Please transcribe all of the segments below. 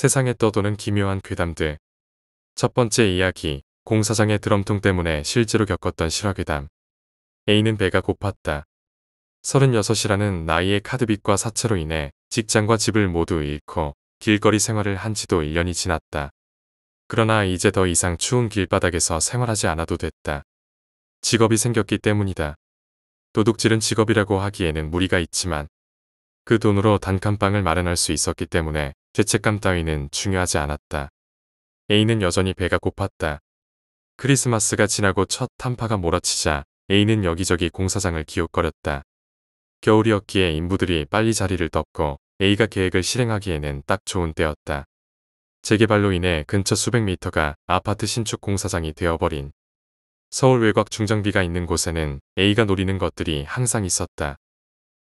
세상에 떠도는 기묘한 괴담들. 첫 번째 이야기, 공사장의 드럼통 때문에 실제로 겪었던 실화괴담. A는 배가 고팠다. 36이라는 나이의 카드빚과 사채로 인해 직장과 집을 모두 잃고 길거리 생활을 한 지도 1년이 지났다. 그러나 이제 더 이상 추운 길바닥에서 생활하지 않아도 됐다. 직업이 생겼기 때문이다. 도둑질은 직업이라고 하기에는 무리가 있지만 그 돈으로 단칸방을 마련할 수 있었기 때문에 죄책감 따위는 중요하지 않았다. A는 여전히 배가 고팠다. 크리스마스가 지나고 첫 탄파가 몰아치자 A는 여기저기 공사장을 기웃거렸다. 겨울이었기에 인부들이 빨리 자리를 덮고 A가 계획을 실행하기에는 딱 좋은 때였다. 재개발로 인해 근처 수백 미터가 아파트 신축 공사장이 되어버린 서울 외곽 중장비가 있는 곳에는 A가 노리는 것들이 항상 있었다.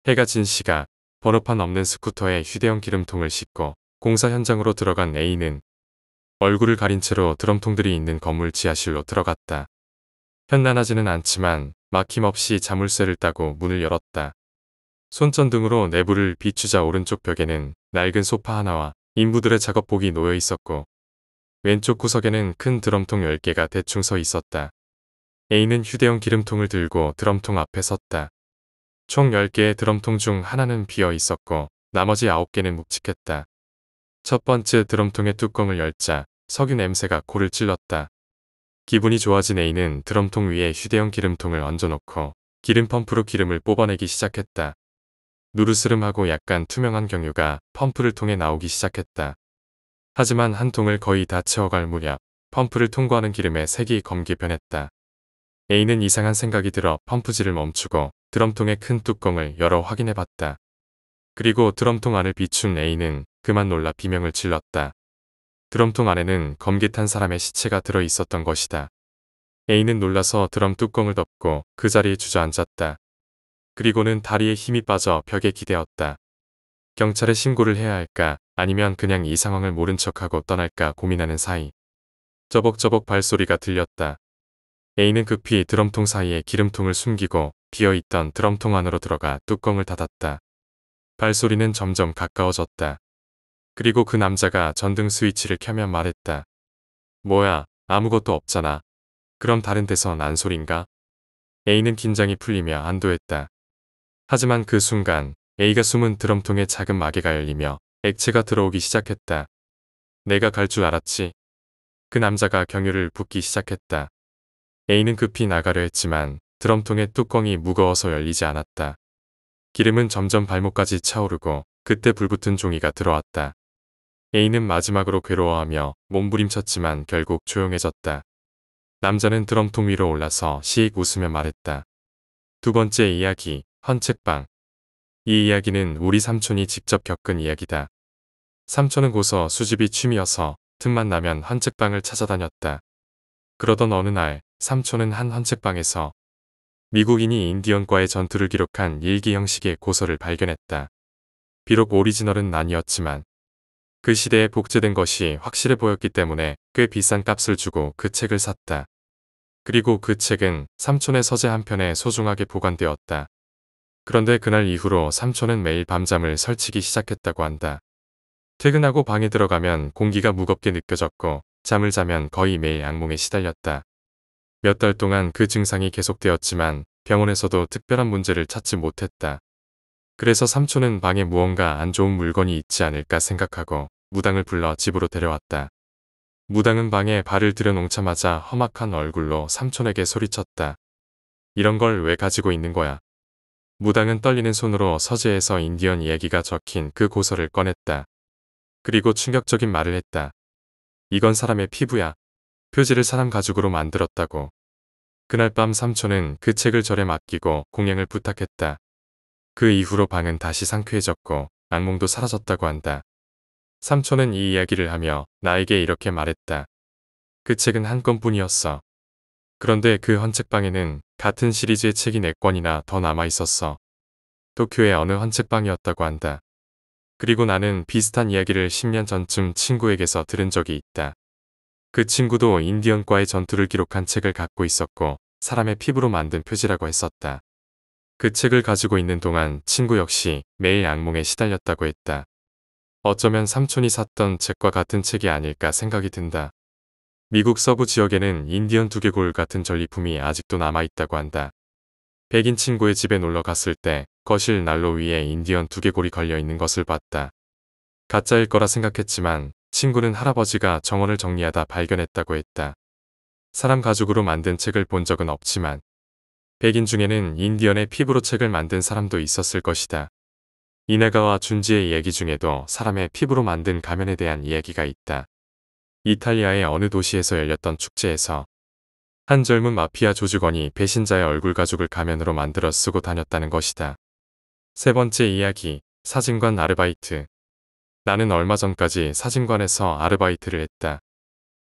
해가 진 씨가 번호판 없는 스쿠터에 휴대용 기름통을 싣고 공사 현장으로 들어간 A는 얼굴을 가린 채로 드럼통들이 있는 건물 지하실로 들어갔다. 현란하지는 않지만 막힘없이 자물쇠를 따고 문을 열었다. 손전등으로 내부를 비추자 오른쪽 벽에는 낡은 소파 하나와 인부들의 작업복이 놓여 있었고 왼쪽 구석에는 큰 드럼통 10개가 대충 서 있었다. A는 휴대용 기름통을 들고 드럼통 앞에 섰다. 총 10개의 드럼통 중 하나는 비어 있었고 나머지 9개는 묵직했다. 첫 번째 드럼통의 뚜껑을 열자 석유 냄새가 코를 찔렀다. 기분이 좋아진 A는 드럼통 위에 휴대용 기름통을 얹어놓고 기름 펌프로 기름을 뽑아내기 시작했다. 누르스름하고 약간 투명한 경유가 펌프를 통해 나오기 시작했다. 하지만 한 통을 거의 다 채워갈 무렵 펌프를 통과하는 기름의 색이 검게 변했다. A는 이상한 생각이 들어 펌프질을 멈추고 드럼통의 큰 뚜껑을 열어 확인해봤다. 그리고 드럼통 안을 비춘 A는 그만 놀라 비명을 질렀다. 드럼통 안에는 검게탄 사람의 시체가 들어 있었던 것이다. A는 놀라서 드럼 뚜껑을 덮고 그 자리에 주저앉았다. 그리고는 다리에 힘이 빠져 벽에 기대었다. 경찰에 신고를 해야 할까 아니면 그냥 이 상황을 모른 척하고 떠날까 고민하는 사이 저벅저벅 발소리가 들렸다. A는 급히 드럼통 사이에 기름통을 숨기고 비어있던 드럼통 안으로 들어가 뚜껑을 닫았다. 발소리는 점점 가까워졌다. 그리고 그 남자가 전등 스위치를 켜면 말했다. 뭐야, 아무것도 없잖아. 그럼 다른 데선 안소린가? A는 긴장이 풀리며 안도했다. 하지만 그 순간 A가 숨은 드럼통에 작은 마개가 열리며 액체가 들어오기 시작했다. 내가 갈 줄 알았지. 그 남자가 경유를 붓기 시작했다. A는 급히 나가려 했지만 드럼통의 뚜껑이 무거워서 열리지 않았다. 기름은 점점 발목까지 차오르고 그때 불붙은 종이가 들어왔다. A는 마지막으로 괴로워하며 몸부림쳤지만 결국 조용해졌다. 남자는 드럼통 위로 올라서 시익 웃으며 말했다. 두 번째 이야기, 헌책방. 이 이야기는 우리 삼촌이 직접 겪은 이야기다. 삼촌은 고서 수집이 취미여서 틈만 나면 헌책방을 찾아다녔다. 그러던 어느 날 삼촌은 한 헌책방에서 미국인이 인디언과의 전투를 기록한 일기 형식의 고서를 발견했다. 비록 오리지널은 아니었지만 그 시대에 복제된 것이 확실해 보였기 때문에 꽤 비싼 값을 주고 그 책을 샀다. 그리고 그 책은 삼촌의 서재 한편에 소중하게 보관되었다. 그런데 그날 이후로 삼촌은 매일 밤잠을 설치기 시작했다고 한다. 퇴근하고 방에 들어가면 공기가 무겁게 느껴졌고 잠을 자면 거의 매일 악몽에 시달렸다. 몇 달 동안 그 증상이 계속되었지만 병원에서도 특별한 문제를 찾지 못했다. 그래서 삼촌은 방에 무언가 안 좋은 물건이 있지 않을까 생각하고 무당을 불러 집으로 데려왔다. 무당은 방에 발을 들여놓자마자 험악한 얼굴로 삼촌에게 소리쳤다. 이런 걸 왜 가지고 있는 거야. 무당은 떨리는 손으로 서재에서 인디언 얘기가 적힌 그 고서를 꺼냈다. 그리고 충격적인 말을 했다. 이건 사람의 피부야. 표지를 사람 가죽으로 만들었다고. 그날 밤 삼촌은 그 책을 절에 맡기고 공양을 부탁했다. 그 이후로 방은 다시 상쾌해졌고 악몽도 사라졌다고 한다. 삼촌은 이 이야기를 하며 나에게 이렇게 말했다. 그 책은 한 권뿐이었어. 그런데 그 헌책방에는 같은 시리즈의 책이 네권이나더 남아 있었어. 도쿄의 어느 헌책방이었다고 한다. 그리고 나는 비슷한 이야기를 10년 전쯤 친구에게서 들은 적이 있다. 그 친구도 인디언과의 전투를 기록한 책을 갖고 있었고 사람의 피부로 만든 표지라고 했었다. 그 책을 가지고 있는 동안 친구 역시 매일 악몽에 시달렸다고 했다. 어쩌면 삼촌이 샀던 책과 같은 책이 아닐까 생각이 든다. 미국 서부 지역에는 인디언 두개골 같은 전리품이 아직도 남아있다고 한다. 백인 친구의 집에 놀러 갔을 때 거실 난로 위에 인디언 두개골이 걸려있는 것을 봤다. 가짜일 거라 생각했지만 친구는 할아버지가 정원을 정리하다 발견했다고 했다. 사람 가죽으로 만든 책을 본 적은 없지만 백인 중에는 인디언의 피부로 책을 만든 사람도 있었을 것이다. 이네가와 준지의 얘기 중에도 사람의 피부로 만든 가면에 대한 이야기가 있다. 이탈리아의 어느 도시에서 열렸던 축제에서 한 젊은 마피아 조직원이 배신자의 얼굴 가죽을 가면으로 만들어 쓰고 다녔다는 것이다. 세 번째 이야기, 사진관 아르바이트. 나는 얼마 전까지 사진관에서 아르바이트를 했다.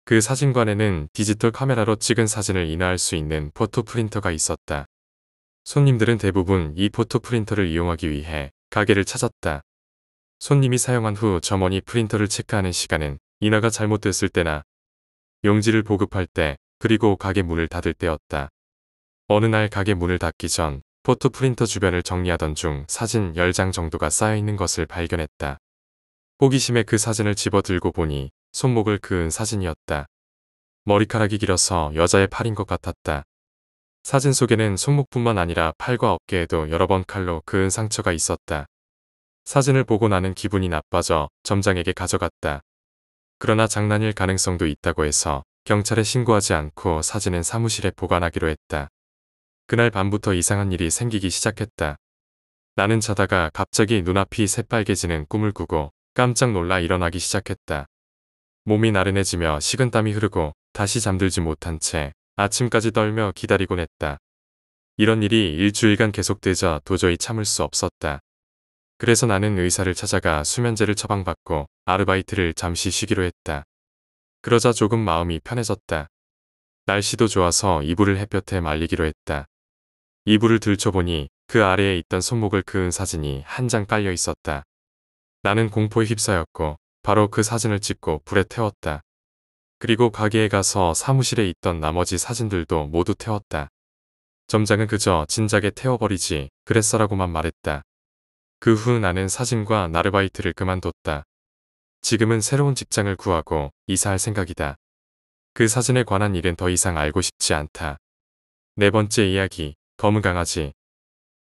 그 사진관에는 디지털 카메라로 찍은 사진을 인화할 수 있는 포토 프린터가 있었다. 손님들은 대부분 이 포토 프린터를 이용하기 위해 가게를 찾았다. 손님이 사용한 후 점원이 프린터를 체크하는 시간은 인화가 잘못됐을 때나 용지를 보급할 때 그리고 가게 문을 닫을 때였다. 어느 날 가게 문을 닫기 전 포토 프린터 주변을 정리하던 중 사진 10장 정도가 쌓여있는 것을 발견했다. 호기심에 그 사진을 집어들고 보니 손목을 그은 사진이었다. 머리카락이 길어서 여자의 팔인 것 같았다. 사진 속에는 손목뿐만 아니라 팔과 어깨에도 여러 번 칼로 그은 상처가 있었다. 사진을 보고 나는 기분이 나빠져 점장에게 가져갔다. 그러나 장난일 가능성도 있다고 해서 경찰에 신고하지 않고 사진은 사무실에 보관하기로 했다. 그날 밤부터 이상한 일이 생기기 시작했다. 나는 자다가 갑자기 눈앞이 새빨개지는 꿈을 꾸고 깜짝 놀라 일어나기 시작했다. 몸이 나른해지며 식은땀이 흐르고 다시 잠들지 못한 채 아침까지 떨며 기다리곤 했다. 이런 일이 일주일간 계속되자 도저히 참을 수 없었다. 그래서 나는 의사를 찾아가 수면제를 처방받고 아르바이트를 잠시 쉬기로 했다. 그러자 조금 마음이 편해졌다. 날씨도 좋아서 이불을 햇볕에 말리기로 했다. 이불을 들춰보니 그 아래에 있던 손목을 그은 사진이 한 장 깔려 있었다. 나는 공포에 휩싸였고 바로 그 사진을 찍고 불에 태웠다. 그리고 가게에 가서 사무실에 있던 나머지 사진들도 모두 태웠다. 점장은 그저 진작에 태워버리지 그랬어라고만 말했다. 그 후 나는 사진과 나르바이트를 그만뒀다. 지금은 새로운 직장을 구하고 이사할 생각이다. 그 사진에 관한 일은 더 이상 알고 싶지 않다. 네 번째 이야기, 검은 강아지.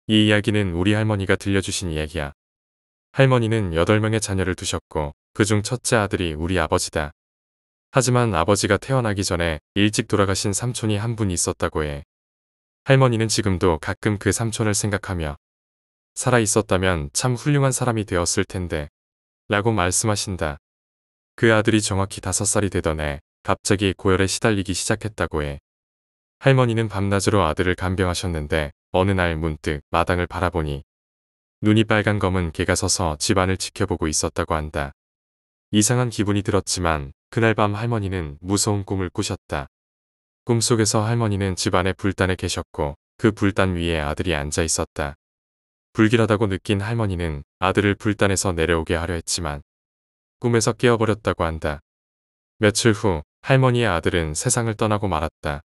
이 이야기는 우리 할머니가 들려주신 이야기야. 할머니는 8명의 자녀를 두셨고 그중 첫째 아들이 우리 아버지다. 하지만 아버지가 태어나기 전에 일찍 돌아가신 삼촌이 한 분 있었다고 해. 할머니는 지금도 가끔 그 삼촌을 생각하며 살아 있었다면 참 훌륭한 사람이 되었을 텐데 라고 말씀하신다. 그 아들이 정확히 다섯 살이 되던 해 갑자기 고열에 시달리기 시작했다고 해. 할머니는 밤낮으로 아들을 간병하셨는데 어느 날 문득 마당을 바라보니 눈이 빨간 검은 개가 서서 집안을 지켜보고 있었다고 한다. 이상한 기분이 들었지만 그날 밤 할머니는 무서운 꿈을 꾸셨다. 꿈속에서 할머니는 집안의 불단에 계셨고 그 불단 위에 아들이 앉아 있었다. 불길하다고 느낀 할머니는 아들을 불단에서 내려오게 하려 했지만 꿈에서 깨어버렸다고 한다. 며칠 후 할머니의 아들은 세상을 떠나고 말았다.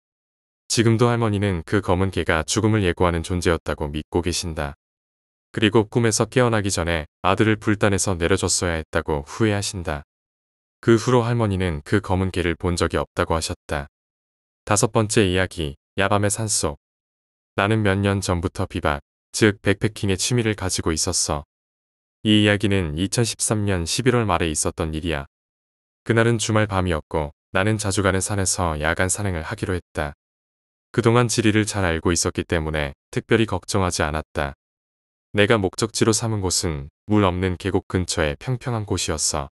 지금도 할머니는 그 검은 개가 죽음을 예고하는 존재였다고 믿고 계신다. 그리고 꿈에서 깨어나기 전에 아들을 불단에서 내려줬어야 했다고 후회하신다. 그 후로 할머니는 그 검은 개를 본 적이 없다고 하셨다. 다섯 번째 이야기, 야밤의 산속. 나는 몇 년 전부터 비박즉 백패킹의 취미를 가지고 있었어. 이 이야기는 2013년 11월 말에 있었던 일이야. 그날은 주말 밤이었고 나는 자주 가는 산에서 야간 산행을 하기로 했다. 그동안 지리를 잘 알고 있었기 때문에 특별히 걱정하지 않았다. 내가 목적지로 삼은 곳은 물 없는 계곡 근처의 평평한 곳이었어.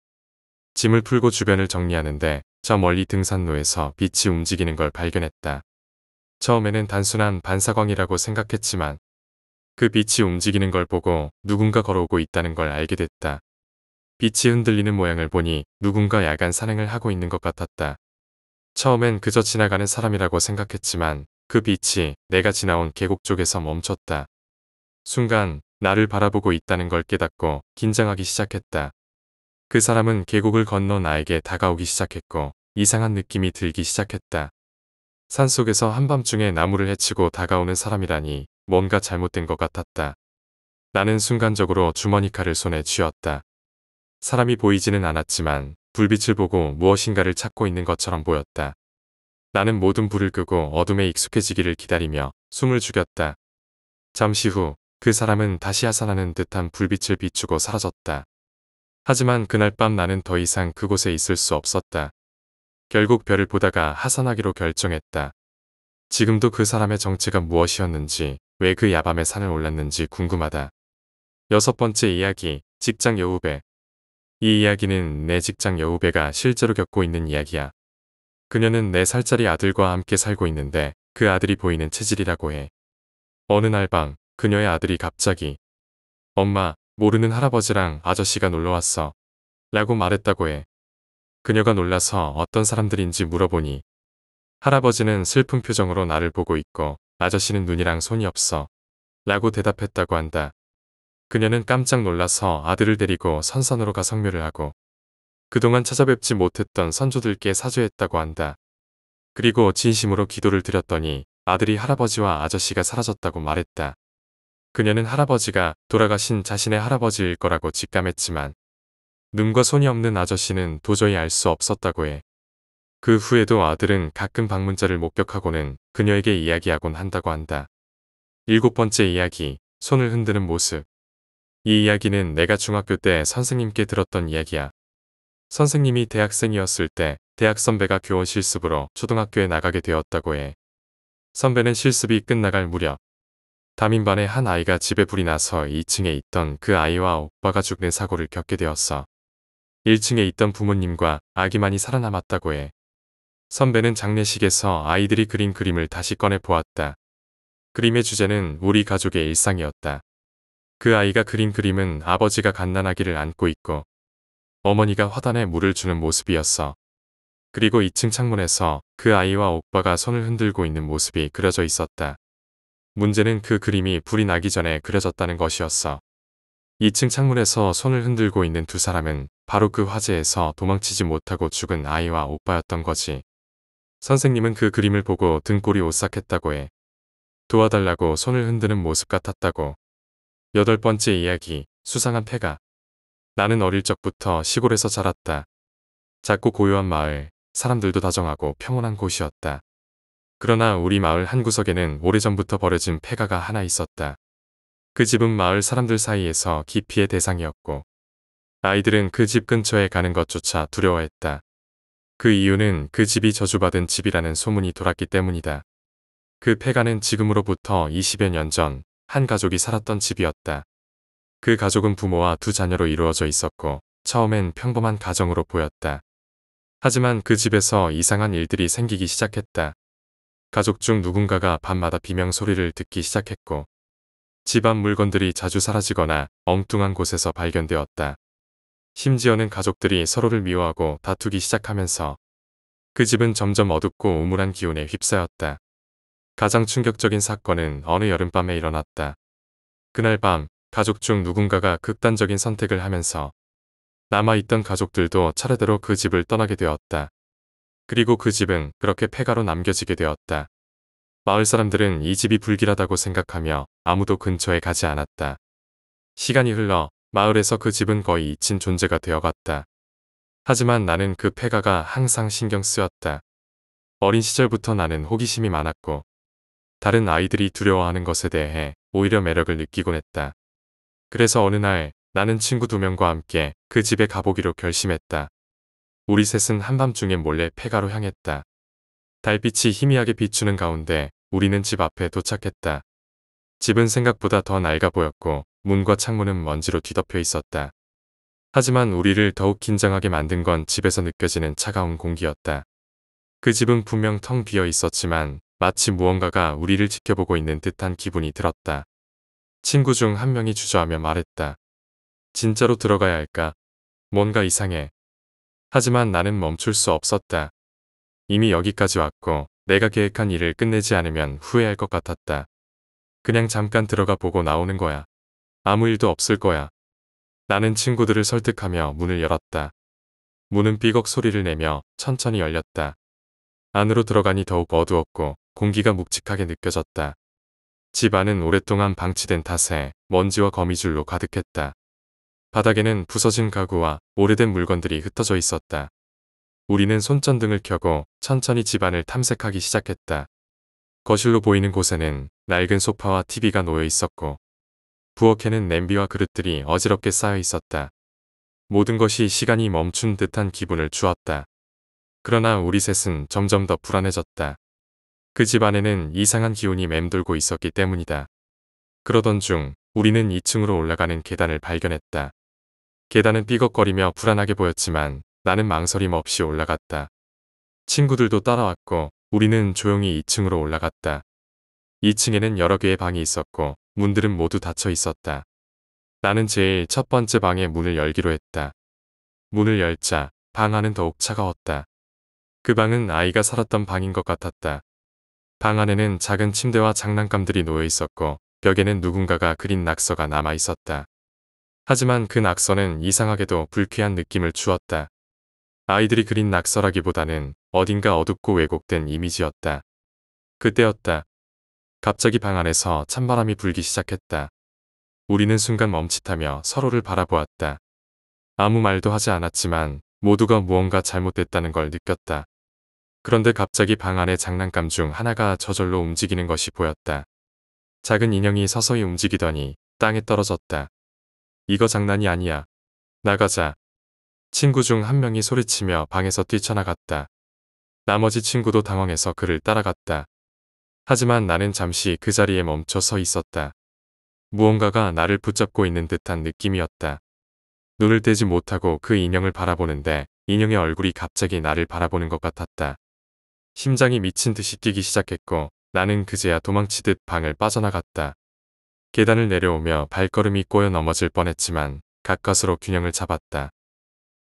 짐을 풀고 주변을 정리하는데 저 멀리 등산로에서 빛이 움직이는 걸 발견했다. 처음에는 단순한 반사광이라고 생각했지만 그 빛이 움직이는 걸 보고 누군가 걸어오고 있다는 걸 알게 됐다. 빛이 흔들리는 모양을 보니 누군가 야간 산행을 하고 있는 것 같았다. 처음엔 그저 지나가는 사람이라고 생각했지만 그 빛이 내가 지나온 계곡 쪽에서 멈췄다. 순간 나를 바라보고 있다는 걸 깨닫고 긴장하기 시작했다. 그 사람은 계곡을 건너 나에게 다가오기 시작했고 이상한 느낌이 들기 시작했다. 산속에서 한밤중에 나무를 헤치고 다가오는 사람이라니 뭔가 잘못된 것 같았다. 나는 순간적으로 주머니 칼을 손에 쥐었다. 사람이 보이지는 않았지만 불빛을 보고 무엇인가를 찾고 있는 것처럼 보였다. 나는 모든 불을 끄고 어둠에 익숙해지기를 기다리며 숨을 죽였다. 잠시 후 그 사람은 다시 하산하는 듯한 불빛을 비추고 사라졌다. 하지만 그날 밤 나는 더 이상 그곳에 있을 수 없었다. 결국 별을 보다가 하산하기로 결정했다. 지금도 그 사람의 정체가 무엇이었는지 왜 그 야밤에 산을 올랐는지 궁금하다. 여섯 번째 이야기, 직장 여우배. 이 이야기는 내 직장 여우배가 실제로 겪고 있는 이야기야. 그녀는 4살짜리 아들과 함께 살고 있는데 그 아들이 보이는 체질이라고 해. 어느 날 밤 그녀의 아들이 갑자기 엄마 모르는 할아버지랑 아저씨가 놀러왔어. 라고 말했다고 해. 그녀가 놀라서 어떤 사람들인지 물어보니 할아버지는 슬픈 표정으로 나를 보고 있고 아저씨는 눈이랑 손이 없어. 라고 대답했다고 한다. 그녀는 깜짝 놀라서 아들을 데리고 선선으로 가성묘를 하고 그동안 찾아뵙지 못했던 선조들께 사죄했다고 한다. 그리고 진심으로 기도를 드렸더니 아들이 할아버지와 아저씨가 사라졌다고 말했다. 그녀는 할아버지가 돌아가신 자신의 할아버지일 거라고 직감했지만 눈과 손이 없는 아저씨는 도저히 알 수 없었다고 해. 그 후에도 아들은 가끔 방문자를 목격하고는 그녀에게 이야기하곤 한다고 한다. 일곱 번째 이야기, 손을 흔드는 모습. 이 이야기는 내가 중학교 때 선생님께 들었던 이야기야. 선생님이 대학생이었을 때 대학 선배가 교원 실습으로 초등학교에 나가게 되었다고 해. 선배는 실습이 끝나갈 무렵 담임반의 한 아이가 집에 불이 나서 2층에 있던 그 아이와 오빠가 죽는 사고를 겪게 되었어. 1층에 있던 부모님과 아기만이 살아남았다고 해. 선배는 장례식에서 아이들이 그린 그림을 다시 꺼내 보았다. 그림의 주제는 우리 가족의 일상이었다. 그 아이가 그린 그림은 아버지가 갓난아기를 안고 있고 어머니가 화단에 물을 주는 모습이었어. 그리고 2층 창문에서 그 아이와 오빠가 손을 흔들고 있는 모습이 그려져 있었다. 문제는 그 그림이 불이 나기 전에 그려졌다는 것이었어. 2층 창문에서 손을 흔들고 있는 두 사람은 바로 그 화재에서 도망치지 못하고 죽은 아이와 오빠였던 거지. 선생님은 그 그림을 보고 등골이 오싹했다고 해. 도와달라고 손을 흔드는 모습 같았다고. 여덟 번째 이야기, 수상한 폐가. 나는 어릴 적부터 시골에서 자랐다. 작고 고요한 마을, 사람들도 다정하고 평온한 곳이었다. 그러나 우리 마을 한구석에는 오래전부터 버려진 폐가가 하나 있었다. 그 집은 마을 사람들 사이에서 기피의 대상이었고 아이들은 그 집 근처에 가는 것조차 두려워했다. 그 이유는 그 집이 저주받은 집이라는 소문이 돌았기 때문이다. 그 폐가는 지금으로부터 20여 년 전 한 가족이 살았던 집이었다. 그 가족은 부모와 두 자녀로 이루어져 있었고 처음엔 평범한 가정으로 보였다. 하지만 그 집에서 이상한 일들이 생기기 시작했다. 가족 중 누군가가 밤마다 비명 소리를 듣기 시작했고 집안 물건들이 자주 사라지거나 엉뚱한 곳에서 발견되었다. 심지어는 가족들이 서로를 미워하고 다투기 시작하면서 그 집은 점점 어둡고 우물한 기운에 휩싸였다. 가장 충격적인 사건은 어느 여름밤에 일어났다. 그날 밤 가족 중 누군가가 극단적인 선택을 하면서 남아있던 가족들도 차례대로 그 집을 떠나게 되었다. 그리고 그 집은 그렇게 폐가로 남겨지게 되었다. 마을 사람들은 이 집이 불길하다고 생각하며 아무도 근처에 가지 않았다. 시간이 흘러 마을에서 그 집은 거의 잊힌 존재가 되어갔다. 하지만 나는 그 폐가가 항상 신경 쓰였다. 어린 시절부터 나는 호기심이 많았고 다른 아이들이 두려워하는 것에 대해 오히려 매력을 느끼곤 했다. 그래서 어느 날 나는 친구 두 명과 함께 그 집에 가보기로 결심했다. 우리 셋은 한밤중에 몰래 폐가로 향했다. 달빛이 희미하게 비추는 가운데 우리는 집 앞에 도착했다. 집은 생각보다 더 낡아 보였고 문과 창문은 먼지로 뒤덮여 있었다. 하지만 우리를 더욱 긴장하게 만든 건 집에서 느껴지는 차가운 공기였다. 그 집은 분명 텅 비어 있었지만 마치 무언가가 우리를 지켜보고 있는 듯한 기분이 들었다. 친구 중 한 명이 주저하며 말했다. 진짜로 들어가야 할까? 뭔가 이상해. 하지만 나는 멈출 수 없었다. 이미 여기까지 왔고 내가 계획한 일을 끝내지 않으면 후회할 것 같았다. 그냥 잠깐 들어가 보고 나오는 거야. 아무 일도 없을 거야. 나는 친구들을 설득하며 문을 열었다. 문은 삐걱 소리를 내며 천천히 열렸다. 안으로 들어가니 더욱 어두웠고 공기가 묵직하게 느껴졌다. 집 안은 오랫동안 방치된 탓에 먼지와 거미줄로 가득했다. 바닥에는 부서진 가구와 오래된 물건들이 흩어져 있었다. 우리는 손전등을 켜고 천천히 집안을 탐색하기 시작했다. 거실로 보이는 곳에는 낡은 소파와 TV가 놓여 있었고 부엌에는 냄비와 그릇들이 어지럽게 쌓여 있었다. 모든 것이 시간이 멈춘 듯한 기분을 주었다. 그러나 우리 셋은 점점 더 불안해졌다. 그 집 안에는 이상한 기운이 맴돌고 있었기 때문이다. 그러던 중 우리는 2층으로 올라가는 계단을 발견했다. 계단은 삐걱거리며 불안하게 보였지만 나는 망설임 없이 올라갔다. 친구들도 따라왔고 우리는 조용히 2층으로 올라갔다. 2층에는 여러 개의 방이 있었고 문들은 모두 닫혀 있었다. 나는 제일 첫 번째 방에 문을 열기로 했다. 문을 열자 방 안은 더욱 차가웠다. 그 방은 아이가 살았던 방인 것 같았다. 방 안에는 작은 침대와 장난감들이 놓여 있었고 벽에는 누군가가 그린 낙서가 남아 있었다. 하지만 그 낙서는 이상하게도 불쾌한 느낌을 주었다. 아이들이 그린 낙서라기보다는 어딘가 어둡고 왜곡된 이미지였다. 그때였다. 갑자기 방 안에서 찬바람이 불기 시작했다. 우리는 순간 멈칫하며 서로를 바라보았다. 아무 말도 하지 않았지만 모두가 무언가 잘못됐다는 걸 느꼈다. 그런데 갑자기 방 안의 장난감 중 하나가 저절로 움직이는 것이 보였다. 작은 인형이 서서히 움직이더니 땅에 떨어졌다. 이거 장난이 아니야. 나가자. 친구 중 한 명이 소리치며 방에서 뛰쳐나갔다. 나머지 친구도 당황해서 그를 따라갔다. 하지만 나는 잠시 그 자리에 멈춰 서 있었다. 무언가가 나를 붙잡고 있는 듯한 느낌이었다. 눈을 떼지 못하고 그 인형을 바라보는데 인형의 얼굴이 갑자기 나를 바라보는 것 같았다. 심장이 미친 듯이 뛰기 시작했고 나는 그제야 도망치듯 방을 빠져나갔다. 계단을 내려오며 발걸음이 꼬여 넘어질 뻔했지만 가까스로 균형을 잡았다.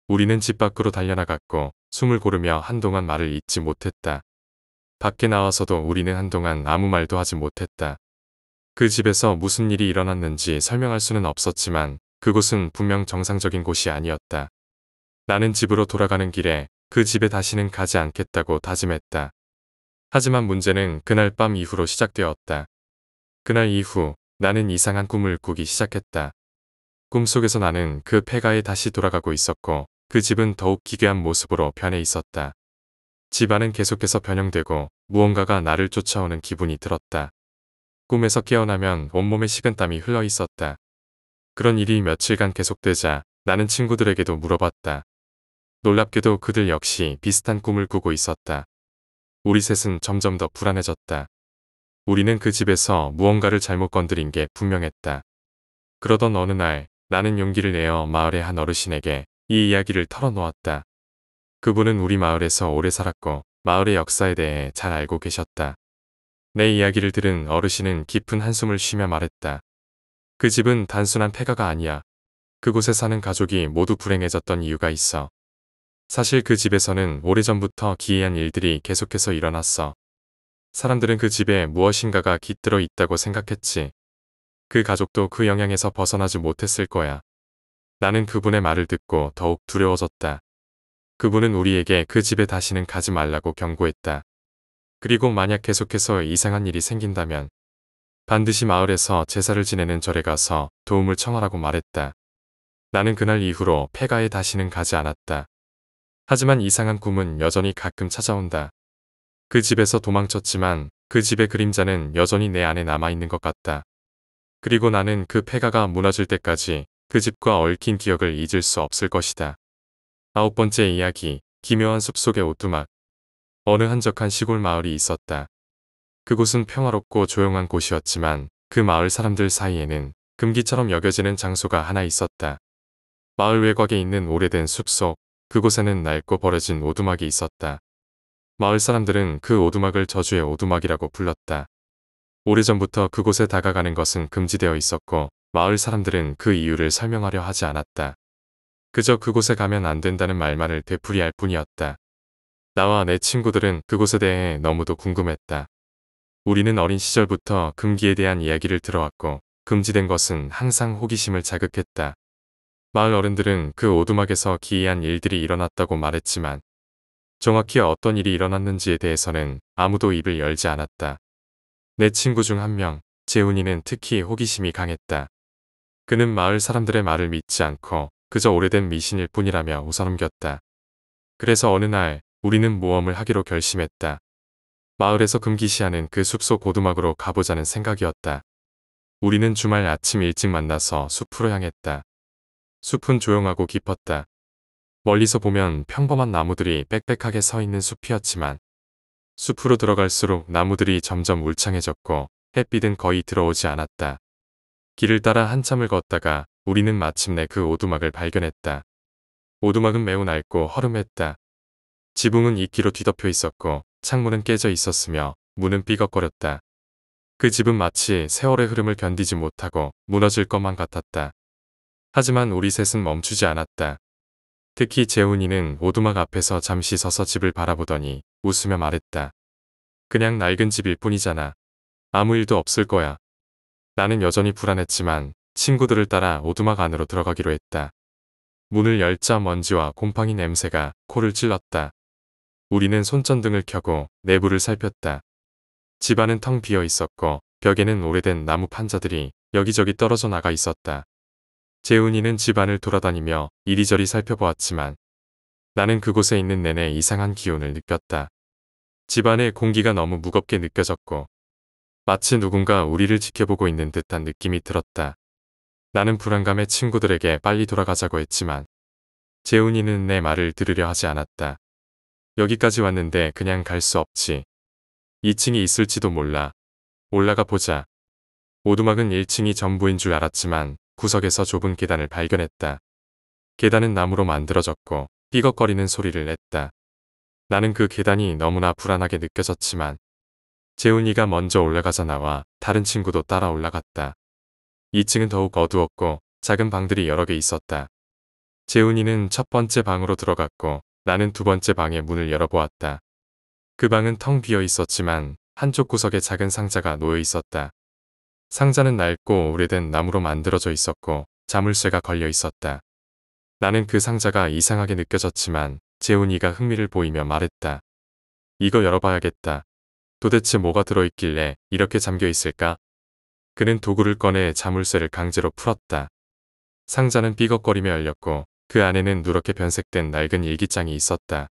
우리는 집 밖으로 달려나갔고 숨을 고르며 한동안 말을 잇지 못했다. 밖에 나와서도 우리는 한동안 아무 말도 하지 못했다. 그 집에서 무슨 일이 일어났는지 설명할 수는 없었지만 그곳은 분명 정상적인 곳이 아니었다. 나는 집으로 돌아가는 길에 그 집에 다시는 가지 않겠다고 다짐했다. 하지만 문제는 그날 밤 이후로 시작되었다. 그날 이후 나는 이상한 꿈을 꾸기 시작했다. 꿈속에서 나는 그 폐가에 다시 돌아가고 있었고 그 집은 더욱 기괴한 모습으로 변해 있었다. 집안은 계속해서 변형되고 무언가가 나를 쫓아오는 기분이 들었다. 꿈에서 깨어나면 온몸에 식은땀이 흘러 있었다. 그런 일이 며칠간 계속되자 나는 친구들에게도 물어봤다. 놀랍게도 그들 역시 비슷한 꿈을 꾸고 있었다. 우리 셋은 점점 더 불안해졌다. 우리는 그 집에서 무언가를 잘못 건드린 게 분명했다. 그러던 어느 날 나는 용기를 내어 마을의 한 어르신에게 이 이야기를 털어놓았다. 그분은 우리 마을에서 오래 살았고 마을의 역사에 대해 잘 알고 계셨다. 내 이야기를 들은 어르신은 깊은 한숨을 쉬며 말했다. 그 집은 단순한 폐가가 아니야. 그곳에 사는 가족이 모두 불행해졌던 이유가 있어. 사실 그 집에서는 오래전부터 기이한 일들이 계속해서 일어났어. 사람들은 그 집에 무엇인가가 깃들어 있다고 생각했지. 그 가족도 그 영향에서 벗어나지 못했을 거야. 나는 그분의 말을 듣고 더욱 두려워졌다. 그분은 우리에게 그 집에 다시는 가지 말라고 경고했다. 그리고 만약 계속해서 이상한 일이 생긴다면 반드시 마을에서 제사를 지내는 절에 가서 도움을 청하라고 말했다. 나는 그날 이후로 폐가에 다시는 가지 않았다. 하지만 이상한 꿈은 여전히 가끔 찾아온다. 그 집에서 도망쳤지만 그 집의 그림자는 여전히 내 안에 남아있는 것 같다. 그리고 나는 그 폐가가 무너질 때까지 그 집과 얽힌 기억을 잊을 수 없을 것이다. 아홉 번째 이야기, 기묘한 숲속의 오두막. 어느 한적한 시골 마을이 있었다. 그곳은 평화롭고 조용한 곳이었지만 그 마을 사람들 사이에는 금기처럼 여겨지는 장소가 하나 있었다. 마을 외곽에 있는 오래된 숲속, 그곳에는 낡고 버려진 오두막이 있었다. 마을 사람들은 그 오두막을 저주의 오두막이라고 불렀다. 오래전부터 그곳에 다가가는 것은 금지되어 있었고 마을 사람들은 그 이유를 설명하려 하지 않았다. 그저 그곳에 가면 안 된다는 말만을 되풀이할 뿐이었다. 나와 내 친구들은 그곳에 대해 너무도 궁금했다. 우리는 어린 시절부터 금기에 대한 이야기를 들어왔고 금지된 것은 항상 호기심을 자극했다. 마을 어른들은 그 오두막에서 기이한 일들이 일어났다고 말했지만 정확히 어떤 일이 일어났는지에 대해서는 아무도 입을 열지 않았다. 내 친구 중 한 명, 재훈이는 특히 호기심이 강했다. 그는 마을 사람들의 말을 믿지 않고 그저 오래된 미신일 뿐이라며 웃어넘겼다. 그래서 어느 날 우리는 모험을 하기로 결심했다. 마을에서 금기시하는 그 숲속 고두막으로 가보자는 생각이었다. 우리는 주말 아침 일찍 만나서 숲으로 향했다. 숲은 조용하고 깊었다. 멀리서 보면 평범한 나무들이 빽빽하게 서 있는 숲이었지만 숲으로 들어갈수록 나무들이 점점 울창해졌고 햇빛은 거의 들어오지 않았다. 길을 따라 한참을 걷다가 우리는 마침내 그 오두막을 발견했다. 오두막은 매우 낡고 허름했다. 지붕은 이끼로 뒤덮여 있었고 창문은 깨져 있었으며 문은 삐걱거렸다. 그 집은 마치 세월의 흐름을 견디지 못하고 무너질 것만 같았다. 하지만 우리 셋은 멈추지 않았다. 특히 재훈이는 오두막 앞에서 잠시 서서 집을 바라보더니 웃으며 말했다. 그냥 낡은 집일 뿐이잖아. 아무 일도 없을 거야. 나는 여전히 불안했지만 친구들을 따라 오두막 안으로 들어가기로 했다. 문을 열자 먼지와 곰팡이 냄새가 코를 찔렀다. 우리는 손전등을 켜고 내부를 살폈다. 집안은 텅 비어 있었고 벽에는 오래된 나무 판자들이 여기저기 떨어져 나가 있었다. 재훈이는 집안을 돌아다니며 이리저리 살펴보았지만 나는 그곳에 있는 내내 이상한 기운을 느꼈다. 집안의 공기가 너무 무겁게 느껴졌고 마치 누군가 우리를 지켜보고 있는 듯한 느낌이 들었다. 나는 불안감에 친구들에게 빨리 돌아가자고 했지만 재훈이는 내 말을 들으려 하지 않았다. 여기까지 왔는데 그냥 갈 수 없지. 2층이 있을지도 몰라. 올라가 보자. 오두막은 1층이 전부인 줄 알았지만 구석에서 좁은 계단을 발견했다. 계단은 나무로 만들어졌고 삐걱거리는 소리를 냈다. 나는 그 계단이 너무나 불안하게 느껴졌지만 재훈이가 먼저 올라가자 나와 다른 친구도 따라 올라갔다. 2층은 더욱 어두웠고 작은 방들이 여러 개 있었다. 재훈이는 첫 번째 방으로 들어갔고 나는 두 번째 방의 문을 열어보았다. 그 방은 텅 비어 있었지만 한쪽 구석에 작은 상자가 놓여 있었다. 상자는 낡고 오래된 나무로 만들어져 있었고 자물쇠가 걸려 있었다. 나는 그 상자가 이상하게 느껴졌지만 재훈이가 흥미를 보이며 말했다. 이거 열어봐야겠다. 도대체 뭐가 들어있길래 이렇게 잠겨 있을까? 그는 도구를 꺼내 자물쇠를 강제로 풀었다. 상자는 삐걱거리며 열렸고 그 안에는 누렇게 변색된 낡은 일기장이 있었다.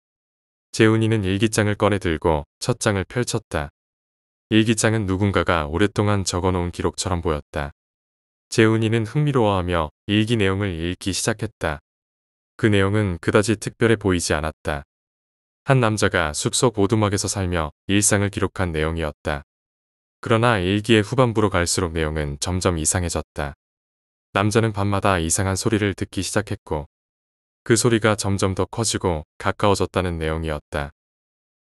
재훈이는 일기장을 꺼내 들고 첫 장을 펼쳤다. 일기장은 누군가가 오랫동안 적어놓은 기록처럼 보였다. 재훈이는 흥미로워하며 일기 내용을 읽기 시작했다. 그 내용은 그다지 특별해 보이지 않았다. 한 남자가 숲속 오두막에서 살며 일상을 기록한 내용이었다. 그러나 일기의 후반부로 갈수록 내용은 점점 이상해졌다. 남자는 밤마다 이상한 소리를 듣기 시작했고 그 소리가 점점 더 커지고 가까워졌다는 내용이었다.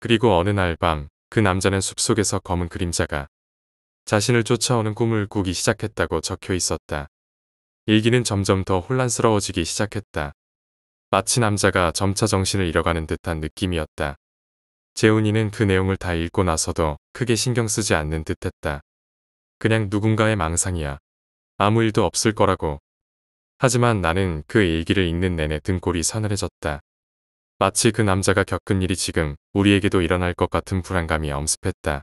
그리고 어느 날밤 그 남자는 숲속에서 검은 그림자가 자신을 쫓아오는 꿈을 꾸기 시작했다고 적혀 있었다. 일기는 점점 더 혼란스러워지기 시작했다. 마치 남자가 점차 정신을 잃어가는 듯한 느낌이었다. 재훈이는 그 내용을 다 읽고 나서도 크게 신경 쓰지 않는 듯했다. 그냥 누군가의 망상이야. 아무 일도 없을 거라고. 하지만 나는 그 일기를 읽는 내내 등골이 서늘해졌다. 마치 그 남자가 겪은 일이 지금 우리에게도 일어날 것 같은 불안감이 엄습했다.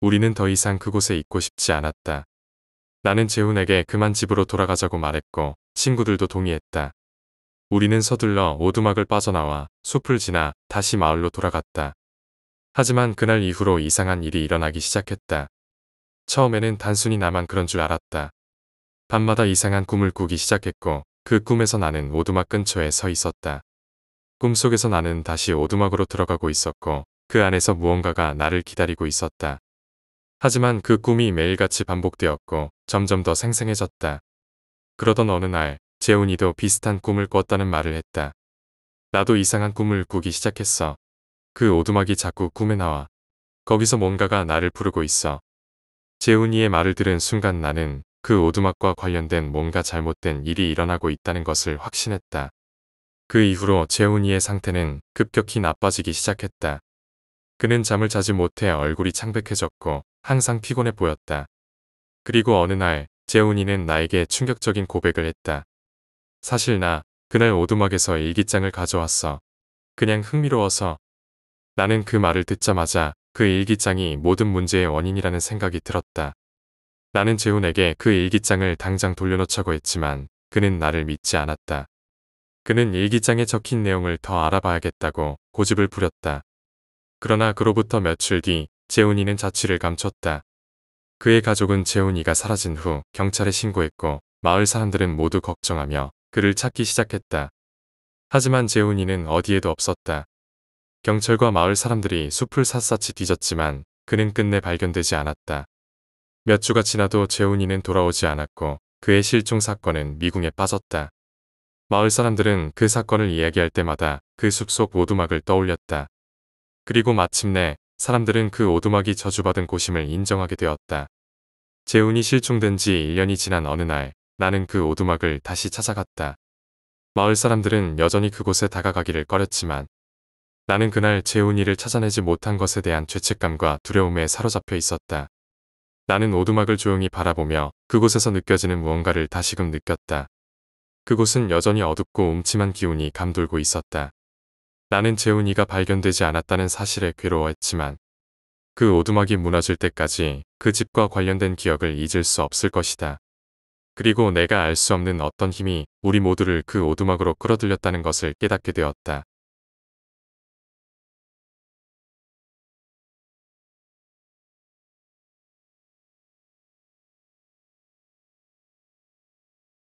우리는 더 이상 그곳에 있고 싶지 않았다. 나는 재훈에게 그만 집으로 돌아가자고 말했고 친구들도 동의했다. 우리는 서둘러 오두막을 빠져나와 숲을 지나 다시 마을로 돌아갔다. 하지만 그날 이후로 이상한 일이 일어나기 시작했다. 처음에는 단순히 나만 그런 줄 알았다. 밤마다 이상한 꿈을 꾸기 시작했고 그 꿈에서 나는 오두막 근처에 서 있었다. 꿈속에서 나는 다시 오두막으로 들어가고 있었고 그 안에서 무언가가 나를 기다리고 있었다. 하지만 그 꿈이 매일같이 반복되었고 점점 더 생생해졌다. 그러던 어느 날 재훈이도 비슷한 꿈을 꿨다는 말을 했다. 나도 이상한 꿈을 꾸기 시작했어. 그 오두막이 자꾸 꿈에 나와. 거기서 뭔가가 나를 부르고 있어. 재훈이의 말을 들은 순간 나는 그 오두막과 관련된 뭔가 잘못된 일이 일어나고 있다는 것을 확신했다. 그 이후로 재훈이의 상태는 급격히 나빠지기 시작했다. 그는 잠을 자지 못해 얼굴이 창백해졌고 항상 피곤해 보였다. 그리고 어느 날 재훈이는 나에게 충격적인 고백을 했다. 사실 나 그날 오두막에서 일기장을 가져왔어. 그냥 흥미로워서. 나는 그 말을 듣자마자 그 일기장이 모든 문제의 원인이라는 생각이 들었다. 나는 재훈에게 그 일기장을 당장 돌려놓자고 했지만 그는 나를 믿지 않았다. 그는 일기장에 적힌 내용을 더 알아봐야겠다고 고집을 부렸다. 그러나 그로부터 며칠 뒤 재훈이는 자취를 감췄다. 그의 가족은 재훈이가 사라진 후 경찰에 신고했고 마을 사람들은 모두 걱정하며 그를 찾기 시작했다. 하지만 재훈이는 어디에도 없었다. 경찰과 마을 사람들이 숲을 샅샅이 뒤졌지만 그는 끝내 발견되지 않았다. 몇 주가 지나도 재훈이는 돌아오지 않았고 그의 실종 사건은 미궁에 빠졌다. 마을 사람들은 그 사건을 이야기할 때마다 그 숲속 오두막을 떠올렸다. 그리고 마침내 사람들은 그 오두막이 저주받은 곳임을 인정하게 되었다. 재훈이 실종된 지 1년이 지난 어느 날 나는 그 오두막을 다시 찾아갔다. 마을 사람들은 여전히 그곳에 다가가기를 꺼렸지만 나는 그날 재훈이를 찾아내지 못한 것에 대한 죄책감과 두려움에 사로잡혀 있었다. 나는 오두막을 조용히 바라보며 그곳에서 느껴지는 무언가를 다시금 느꼈다. 그곳은 여전히 어둡고 음침한 기운이 감돌고 있었다. 나는 재훈이가 발견되지 않았다는 사실에 괴로워했지만 그 오두막이 무너질 때까지 그 집과 관련된 기억을 잊을 수 없을 것이다. 그리고 내가 알 수 없는 어떤 힘이 우리 모두를 그 오두막으로 끌어들였다는 것을 깨닫게 되었다.